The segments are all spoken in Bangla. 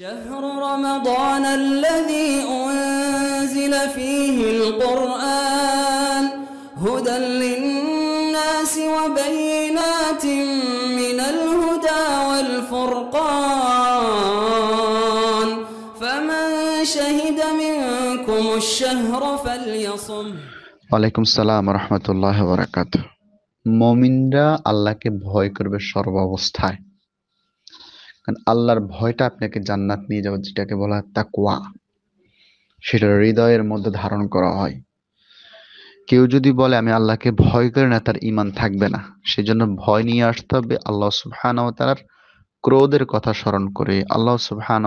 شهر رمضان الذي أنزل فيه القرآن هدى للناس وبينات من الهدى والفرقان فمن شهد منكم الشهر فليصم وعليكم السلام ورحمة الله وبركاته الله আল্লাহকে ভয় করবে সর্বাবস্থায় কারণ আল্লাহর ভয়টা আপনাকে জান্নাত নিয়ে যাওয়া যেটাকে বলা হয় তাকুয়া সেটা হৃদয়ের মধ্যে ধারণ করা হয় কেউ যদি বলে আমি আল্লাহকে ভয় করে না তার ইমান থাকবে না সেজন্য ভয় নিয়ে আসতে হবে আল্লাহ সুবাহানতালার ক্রোধের কথা স্মরণ করে আল্লাহ সুহান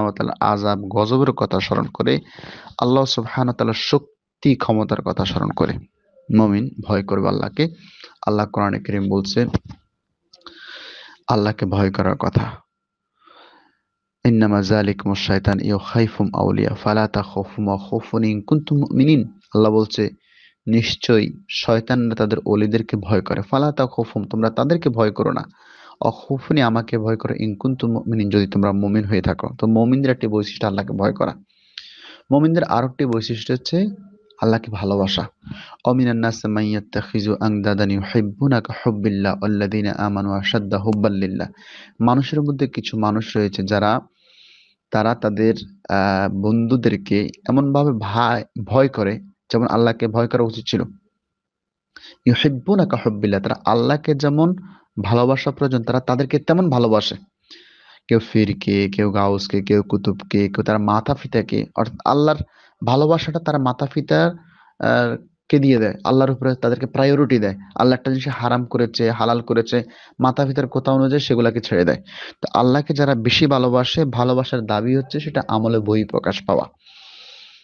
আজাব গজবের কথা স্মরণ করে আল্লাহ সুহান শক্তি ক্ষমতার কথা স্মরণ করে মমিন ভয় করবে আল্লাহকে আল্লাহ কোরআনে করিম বলছে আল্লাহকে ভয় করার কথা ইন্নামা জালিকুম শায়তান ইউ খাইফুম আউলিয়া ফালা তা খফুম খফুন ইন কুনতুম মুমিনিন আল্লাহ বলছে নিশ্চয়ই শয়তানরা তাদের ওলিদেরকে ভয় করে ফালা তা খফুম তোমরা তাদেরকে ভয় করো না অখফুনি আমাকে ভয় করো ইনকুন্তু মুমিনিন যদি তোমরা মমিন হয়ে থাকো তো মমিনদের একটি বৈশিষ্ট্য আল্লাহকে ভয় করা মমিনদের আরো একটি বৈশিষ্ট্য হচ্ছে আল্লাহকে ভালোবাসা অমিনান নাস মাইয়াত্তাখিজু আংদাদান ইউহিব্বুনাকা হুব্বিল্লাহ আল্লাযীনা আমানু আশাদ্দা হুব্বাল্লিল্লাহ মানুষের মধ্যে কিছু মানুষ রয়েছে যারা তারা তাদের বন্ধুদেরকে এমনভাবে ভয় করে যেমন আল্লাহকে ভয় করা উচিত ছিল ইউহিব্বুনাকা হব্বিল্লাহ তারা আল্লাহকে যেমন ভালোবাসা প্রয়োজন তারা তাদেরকে তেমন ভালোবাসে কেউ ফিরকে কেউ গাউসকে কেউ কুতুবকে কেউ তার মাথা ফিতাকে অর্থাৎ আল্লাহর ভালোবাসাটা তার মাথা ফিতার কে দিয়ে দেয় আল্লাহর উপরে তাদেরকে প্রায়োরিটি দেয় আল্লাহ একটা জিনিস হারাম করেছে হালাল করেছে মাথা ভিতর কোথাও অনুযায়ী সেগুলাকে ছেড়ে দেয় তো আল্লাহকে যারা বেশি ভালোবাসে ভালোবাসার দাবি হচ্ছে সেটা আমলে বই প্রকাশ পাওয়া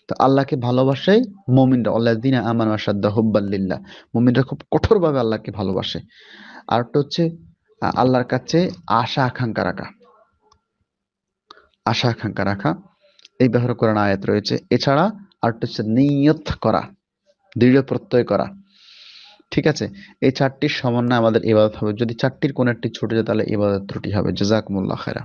তো আল্লাহকে ভালোবাসে মমিনরা আল্লাহ দিন আমান আসাদ্দা হুব্বাল্লিল্লা মমিনরা খুব কঠোরভাবে আল্লাহকে ভালোবাসে আর একটা হচ্ছে আল্লাহর কাছে আশা আকাঙ্ক্ষা রাখা আশা আকাঙ্ক্ষা রাখা এই ব্যাপারে কোরআন আয়াত রয়েছে এছাড়া আর হচ্ছে নিয়ত করা দৃঢ় প্রত্যয় করা ঠিক আছে এই চারটির সমন্বয় আমাদের ইবাদত হবে যদি চারটির কোন একটি ছুটে যায় তাহলে ইবাদত ত্রুটি হবে জাজাকমুল্লাহ খেরা